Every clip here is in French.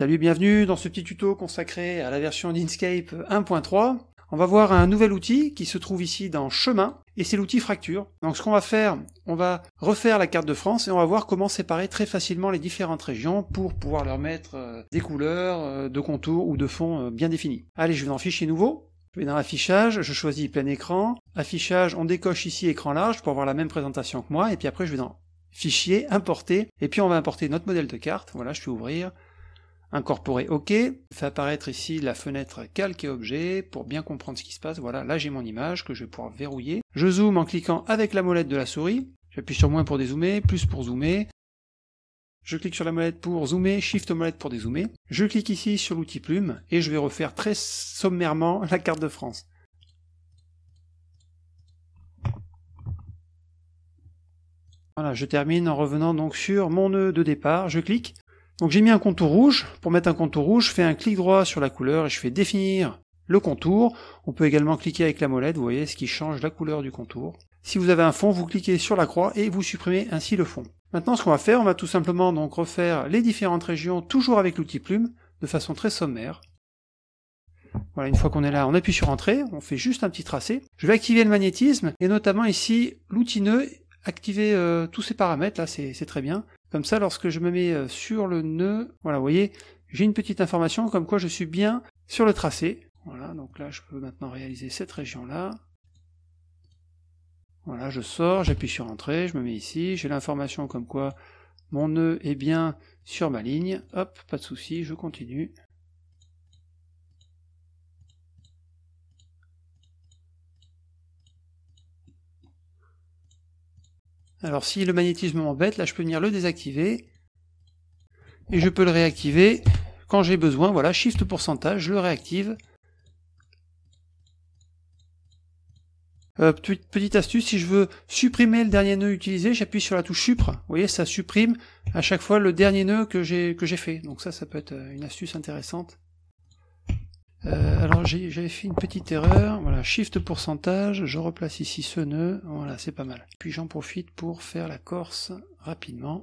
Salut, bienvenue dans ce petit tuto consacré à la version d'Inkscape 1.3. On va voir un nouvel outil qui se trouve ici dans Chemin, et c'est l'outil Fracture. Donc ce qu'on va faire, on va refaire la carte de France et on va voir comment séparer très facilement les différentes régions pour pouvoir leur mettre euh, des couleurs, euh, de contours ou de fonds euh, bien définis. Allez, je vais dans Fichier nouveau, je vais dans Affichage, je choisis plein écran. Affichage, on décoche ici écran large pour avoir la même présentation que moi. Et puis après, je vais dans Fichier, Importer. Et puis on va importer notre modèle de carte. Voilà, je vais ouvrir. Incorporer OK, fait apparaître ici la fenêtre calque et objet pour bien comprendre ce qui se passe. Voilà, là j'ai mon image que je vais pouvoir verrouiller. Je zoome en cliquant avec la molette de la souris. J'appuie sur moins pour dézoomer, plus pour zoomer. Je clique sur la molette pour zoomer, shift molette pour dézoomer. Je clique ici sur l'outil plume et je vais refaire très sommairement la carte de France. Voilà, je termine en revenant donc sur mon nœud de départ, je clique, donc j'ai mis un contour rouge. Pour mettre un contour rouge, je fais un clic droit sur la couleur et je fais définir le contour. On peut également cliquer avec la molette, vous voyez ce qui change la couleur du contour. Si vous avez un fond, vous cliquez sur la croix et vous supprimez ainsi le fond. Maintenant, ce qu'on va faire, on va tout simplement donc refaire les différentes régions, toujours avec l'outil plume, de façon très sommaire. Voilà, une fois qu'on est là, on appuie sur Entrée, on fait juste un petit tracé. Je vais activer le magnétisme, et notamment ici, l'outil nœud, activer euh, tous ces paramètres, là c'est très bien. Comme ça, lorsque je me mets euh, sur le nœud, voilà, vous voyez, j'ai une petite information comme quoi je suis bien sur le tracé. Voilà, donc là, je peux maintenant réaliser cette région-là. Voilà, je sors, j'appuie sur Entrée, je me mets ici, j'ai l'information comme quoi mon nœud est bien sur ma ligne. Hop, pas de souci, je continue. Alors si le magnétisme m'embête, là je peux venir le désactiver. Et je peux le réactiver quand j'ai besoin. Voilà, shift pourcentage, je le réactive. Euh, petite astuce, si je veux supprimer le dernier nœud utilisé, j'appuie sur la touche supr, Vous voyez, ça supprime à chaque fois le dernier nœud que j'ai fait. Donc ça, ça peut être euh, une astuce intéressante. Euh, alors j'avais fait une petite erreur, voilà, shift pourcentage, je replace ici ce nœud, voilà, c'est pas mal. Puis j'en profite pour faire la corse rapidement.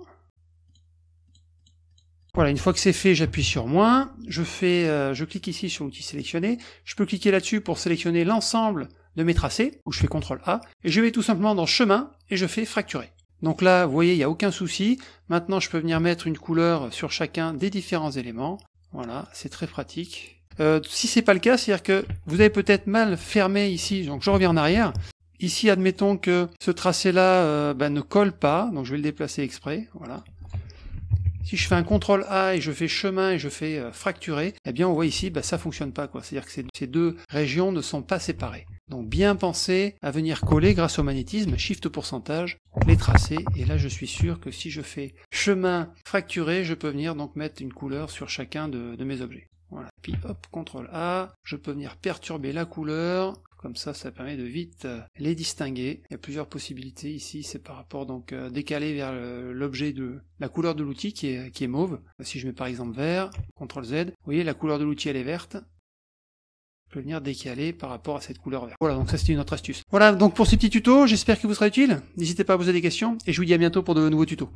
Voilà, une fois que c'est fait, j'appuie sur moins, je fais, euh, je clique ici sur l'outil sélectionné, je peux cliquer là-dessus pour sélectionner l'ensemble de mes tracés, où je fais CTRL A, et je vais tout simplement dans chemin, et je fais fracturer. Donc là, vous voyez, il n'y a aucun souci. Maintenant, je peux venir mettre une couleur sur chacun des différents éléments. Voilà, c'est très pratique. Euh, si c'est pas le cas, c'est-à-dire que vous avez peut-être mal fermé ici, donc je reviens en arrière. Ici, admettons que ce tracé-là euh, ben, ne colle pas, donc je vais le déplacer exprès, voilà. Si je fais un CTRL A et je fais chemin et je fais euh, fracturer, eh bien on voit ici, que ben, ça fonctionne pas, quoi. C'est-à-dire que ces, deux régions ne sont pas séparées. Donc bien penser à venir coller grâce au magnétisme, shift pourcentage, les tracés, et là je suis sûr que si je fais chemin fracturé, je peux venir donc mettre une couleur sur chacun de mes objets. Voilà. Puis hop, CTRL A, je peux venir perturber la couleur, comme ça, ça permet de vite euh, les distinguer. Il y a plusieurs possibilités ici, c'est par rapport donc euh, décaler vers euh, l'objet de la couleur de l'outil qui est, qui est mauve. Si je mets par exemple vert, CTRL Z, vous voyez la couleur de l'outil elle est verte, je peux venir décaler par rapport à cette couleur verte. Voilà, donc ça c'était une autre astuce. Voilà, donc pour ce petit tuto, j'espère que vous sera utile. N'hésitez pas à poser des questions et je vous dis à bientôt pour de nouveaux tutos.